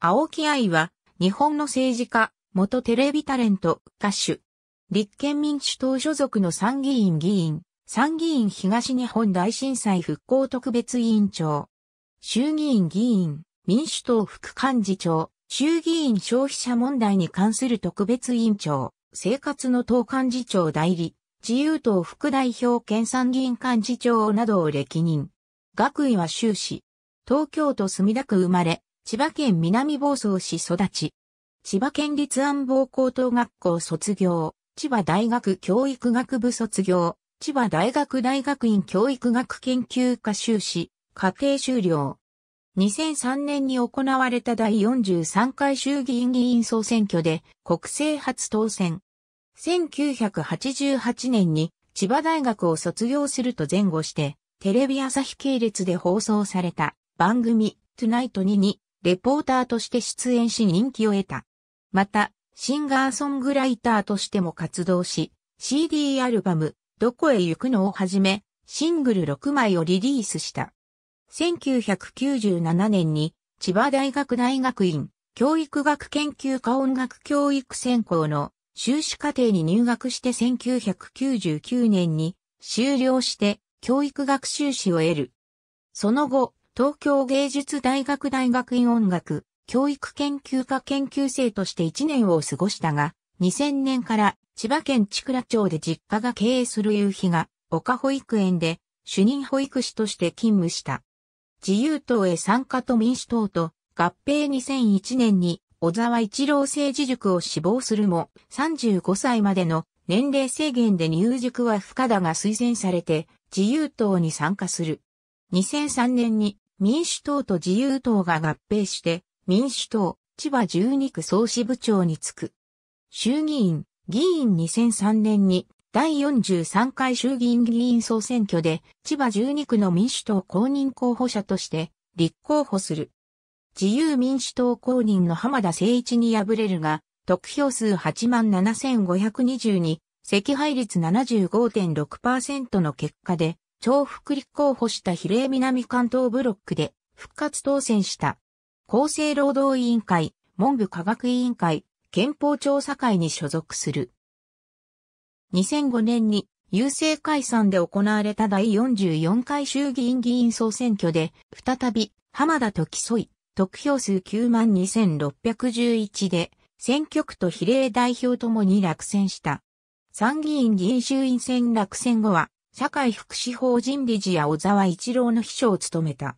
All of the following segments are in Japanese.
青木愛は、日本の政治家、元テレビタレント、歌手。立憲民主党所属の参議院議員、参議院東日本大震災復興特別委員長。衆議院議員、民主党副幹事長、衆議院消費者問題に関する特別委員長、生活の党幹事長代理、自由党副代表県参議院幹事長などを歴任。学位は修士。東京都墨田区生まれ、千葉県南房総市育ち。千葉県立安房高等学校卒業、千葉大学教育学部卒業、千葉大学大学院教育学研究科修士、家庭修了。2003年に行われた第43回衆議院議員総選挙で国政初当選。1988年に千葉大学を卒業すると前後して、テレビ朝日系列で放送された番組、トゥナイト2にレポーターとして出演し人気を得た。また、シンガーソングライターとしても活動し、CD アルバム、どこへ行くのをはじめ、シングル6枚をリリースした。1997年に、千葉大学大学院、教育学研究科音楽教育専攻の修士課程に入学して1999年に終了して教育学修士を得る。その後、東京芸術大学大学院音楽教育研究科研究生として1年を過ごしたが、2000年から千葉県千倉町で実家が経営する夕日が丘保育園で主任保育士として勤務した。自由党へ参加と民主党と合併2001年に小沢一郎政治塾を志望するも35歳までの年齢制限で入塾は不可だが推薦されて自由党に参加する。2003年に民主党と自由党が合併して、民主党、千葉12区総支部長に就く。衆議院、議員2003年に第43回衆議院議員総選挙で千葉12区の民主党公認候補者として立候補する。自由民主党公認の浜田誠一に敗れるが、得票数87,522、赤敗率75.6%の結果で重複立候補した比例南関東ブロックで復活当選した。厚生労働委員会、文部科学委員会、憲法調査会に所属する。2005年に郵政解散で行われた第44回衆議院議員総選挙で、再び浜田と競い、得票数92,611で、選挙区と比例代表ともに落選した。参議院議員衆院選落選後は、社会福祉法人理事や小沢一郎の秘書を務めた。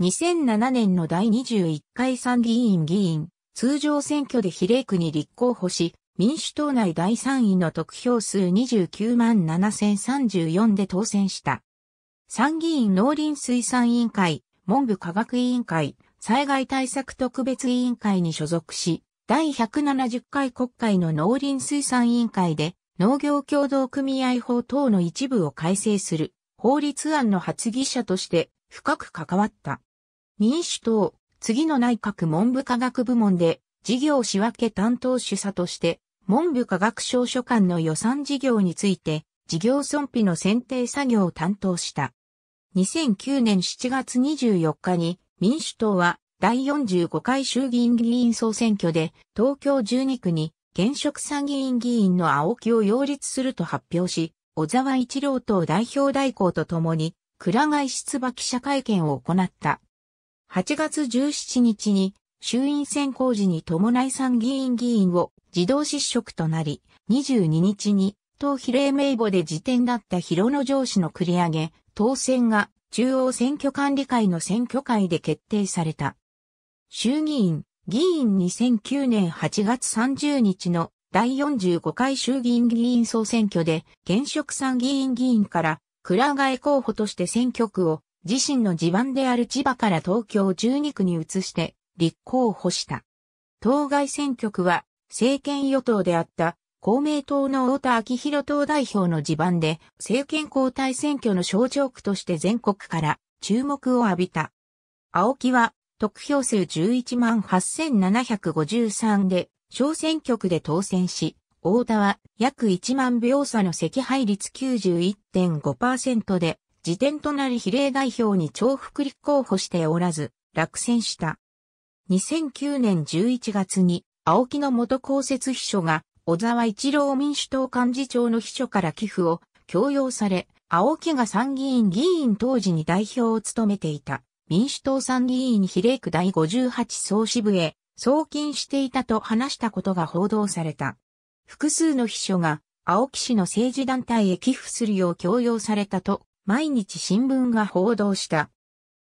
2007年の第21回参議院議員、通常選挙で比例区に立候補し、民主党内第3位の得票数29万7034で当選した。参議院農林水産委員会、文部科学委員会、災害対策特別委員会に所属し、第170回国会の農林水産委員会で農業協同組合法等の一部を改正する法律案の発議者として深く関わった。民主党、次の内閣文部科学部門で事業仕分け担当主査として文部科学省所管の予算事業について事業損費の選定作業を担当した。2009年7月24日に民主党は第45回衆議院議員総選挙で東京12区に現職参議院議員の青木を擁立すると発表し、小沢一郎党代表代行とともに、倉外出馬記者会見を行った。8月17日に、衆院選公示に伴い参議院議員を自動失職となり、22日に、党比例名簿で辞典だった広野上司の繰り上げ、当選が中央選挙管理会の選挙会で決定された。衆議院議員2009年8月30日の第45回衆議院議員総選挙で、現職参議院議員から、倉替候補として選挙区を、自身の地盤である千葉から東京12区に移して、立候補した。当該選挙区は、政権与党であった、公明党の太田昭弘党代表の地盤で、政権交代選挙の象徴区として全国から注目を浴びた。青木は、得票数11万8753で、小選挙区で当選し、大田は約1万秒差の赤配率91.5%で、時点となり比例代表に重複立候補しておらず、落選した。2009年11月に、青木の元公設秘書が、小沢一郎民主党幹事長の秘書から寄付を強要され、青木が参議院議員当時に代表を務めていた民主党参議院比例区第58総支部へ送金していたと話したことが報道された。複数の秘書が青木氏の政治団体へ寄付するよう強要されたと毎日新聞が報道した。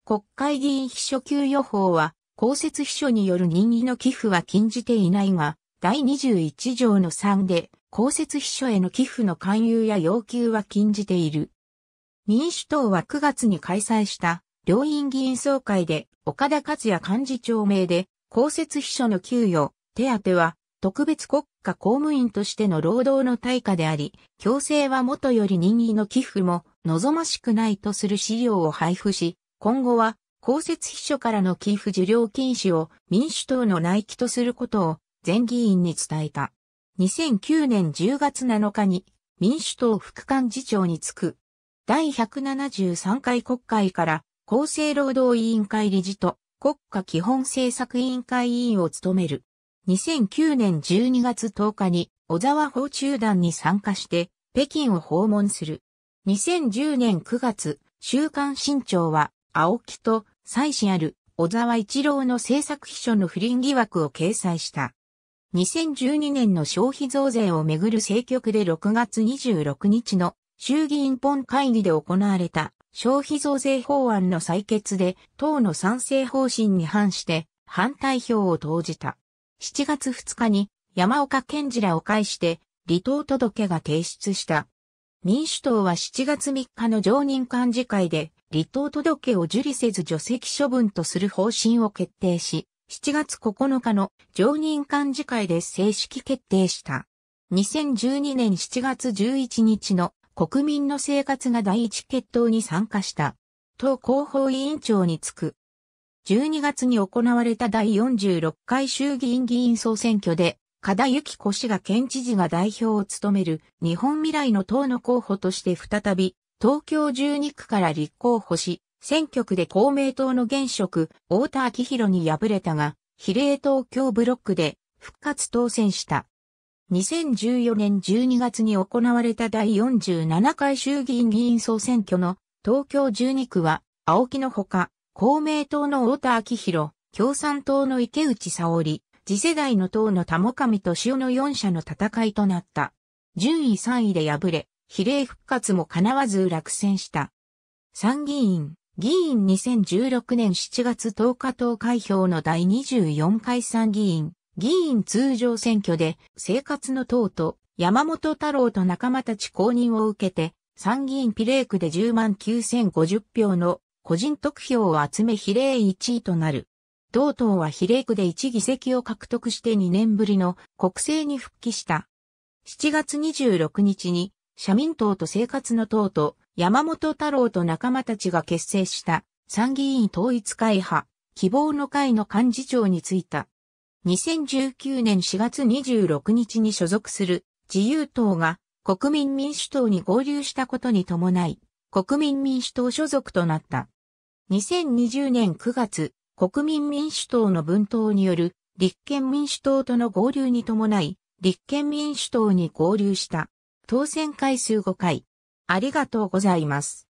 国会議員秘書給与法は公設秘書による任意の寄付は禁じていないが、第21条の3で公設秘書への寄付の勧誘や要求は禁じている。民主党は9月に開催した両院議員総会で、岡田克也幹事長名で、公設秘書の給与、手当は、特別国家公務員としての労働の対価であり、強制はもとより任意の寄付も望ましくないとする資料を配布し、今後は公設秘書からの寄付受領禁止を民主党の内規とすることを全議員に伝えた。2009年10月7日に民主党副幹事長に就く。第173回国会から厚生労働委員会理事と国家基本政策委員会委員を務める。2009年12月10日に小沢訪中団に参加して北京を訪問する。2010年9月、週刊新潮は青木と妻子ある小沢一郎の政策秘書の不倫疑惑を掲載した。2012年の消費増税をめぐる政局で6月26日の衆議院本会議で行われた消費増税法案の採決で党の賛成方針に反して反対票を投じた。7月2日に山岡健次らを介して離党届が提出した。民主党は7月3日の常任幹事会で離党届を受理せず除籍処分とする方針を決定し、7月9日の常任幹事会で正式決定した。2012年7月11日の国民の生活が第一決闘に参加した。党広報委員長に就く。12月に行われた第46回衆議院議員総選挙で、加田幸子氏が県知事が代表を務める日本未来の党の候補として再び、東京12区から立候補し、選挙区で公明党の現職、太田昭弘に敗れたが、比例東京ブロックで復活当選した。2014年12月に行われた第47回衆議院議員総選挙の東京12区は、青木のほか、公明党の太田昭弘、共産党の池内沙織、次世代の党の田玉上と塩の4社の戦いとなった。順位3位で敗れ、比例復活も叶わず落選した。参議院、議員2016年7月10日投開票の第24回参議院、議員通常選挙で生活の党と山本太郎と仲間たち公認を受けて参議院比例区で10万9050票の個人得票を集め比例1位となる。同党は比例区で1議席を獲得して2年ぶりの国政に復帰した。7月26日に社民党と生活の党と山本太郎と仲間たちが結成した参議院統一会派希望の会の幹事長に就いた。2019年4月26日に所属する自由党が国民民主党に合流したことに伴い、国民民主党所属となった。2020年9月、国民民主党の分党による立憲民主党との合流に伴い、立憲民主党に合流した。当選回数5回。ありがとうございます。